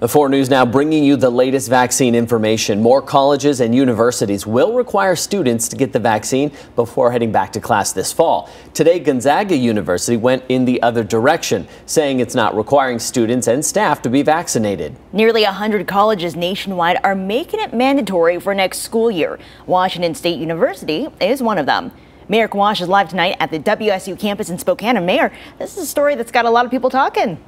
The 4 News now bringing you the latest vaccine information. More colleges and universities will require students to get the vaccine before heading back to class this fall. Today, Gonzaga University went in the other direction, saying it's not requiring students and staff to be vaccinated. Nearly 100 colleges nationwide are making it mandatory for next school year. Washington State University is one of them. Mayor Kawash is live tonight at the WSU campus in Spokane. And Mayor, this is a story that's got a lot of people talking.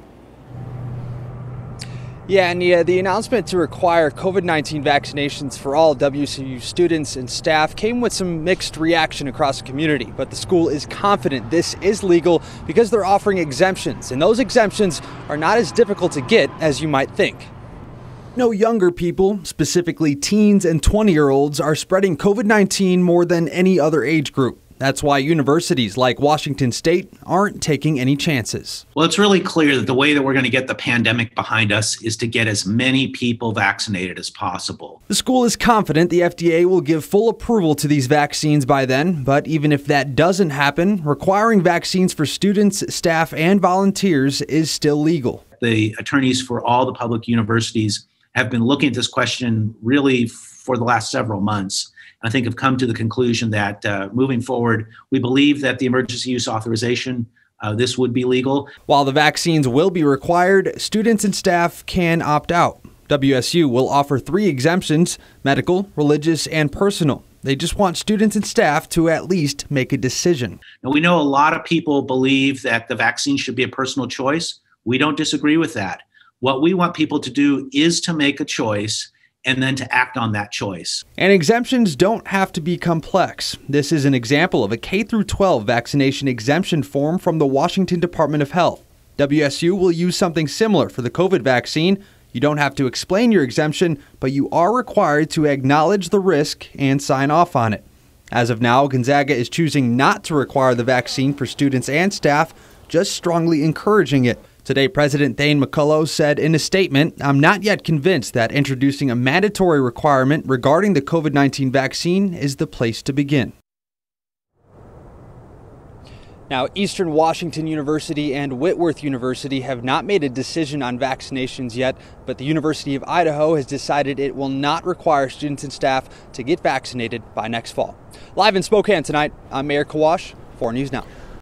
Yeah, and the announcement to require COVID 19 vaccinations for all WCU students and staff came with some mixed reaction across the community. But the school is confident this is legal because they're offering exemptions, and those exemptions are not as difficult to get as you might think. No younger people, specifically teens and 20 year olds, are spreading COVID 19 more than any other age group. That's why universities like Washington State aren't taking any chances. Well, it's really clear that the way that we're going to get the pandemic behind us is to get as many people vaccinated as possible. The school is confident the FDA will give full approval to these vaccines by then, but even if that doesn't happen, requiring vaccines for students, staff, and volunteers is still legal. The attorneys for all the public universities have been looking at this question really for the last several months. I think have come to the conclusion that uh, moving forward, we believe that the emergency use authorization. Uh, this would be legal. While the vaccines will be required, students and staff can opt out. WSU will offer three exemptions medical, religious, and personal. They just want students and staff to at least make a decision. Now, we know a lot of people believe that the vaccine should be a personal choice. We don't disagree with that. What we want people to do is to make a choice and then to act on that choice. And exemptions don't have to be complex. This is an example of a K through 12 vaccination exemption form from the Washington Department of Health. WSU will use something similar for the COVID vaccine. You don't have to explain your exemption, but you are required to acknowledge the risk and sign off on it. As of now, Gonzaga is choosing not to require the vaccine for students and staff, just strongly encouraging it. Today, President Thane McCullough said in a statement, I'm not yet convinced that introducing a mandatory requirement regarding the COVID 19 vaccine is the place to begin. Now, Eastern Washington University and Whitworth University have not made a decision on vaccinations yet, but the University of Idaho has decided it will not require students and staff to get vaccinated by next fall. Live in Spokane tonight, I'm Mayor Kawash for News Now.